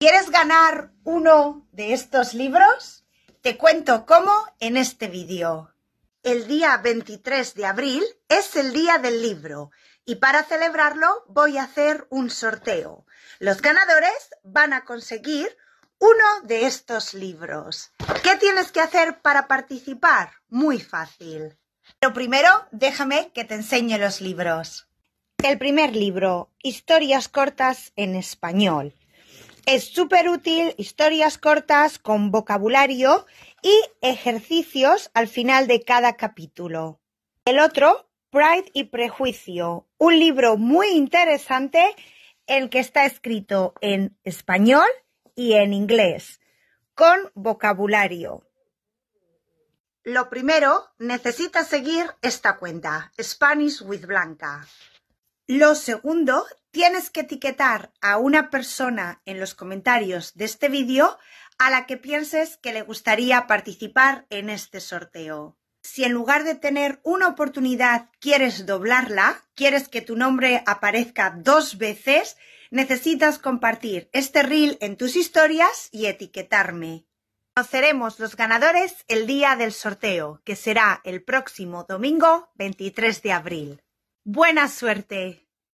¿Quieres ganar uno de estos libros? Te cuento cómo en este vídeo. El día 23 de abril es el día del libro y para celebrarlo voy a hacer un sorteo. Los ganadores van a conseguir uno de estos libros. ¿Qué tienes que hacer para participar? Muy fácil. Pero primero déjame que te enseñe los libros. El primer libro, Historias cortas en español. Es súper útil, historias cortas con vocabulario y ejercicios al final de cada capítulo. El otro, Pride y Prejuicio, un libro muy interesante el que está escrito en español y en inglés, con vocabulario. Lo primero, necesitas seguir esta cuenta, Spanish with Blanca. Lo segundo, tienes que etiquetar a una persona en los comentarios de este vídeo a la que pienses que le gustaría participar en este sorteo. Si en lugar de tener una oportunidad quieres doblarla, quieres que tu nombre aparezca dos veces, necesitas compartir este reel en tus historias y etiquetarme. Conoceremos los ganadores el día del sorteo, que será el próximo domingo 23 de abril. Buena suerte.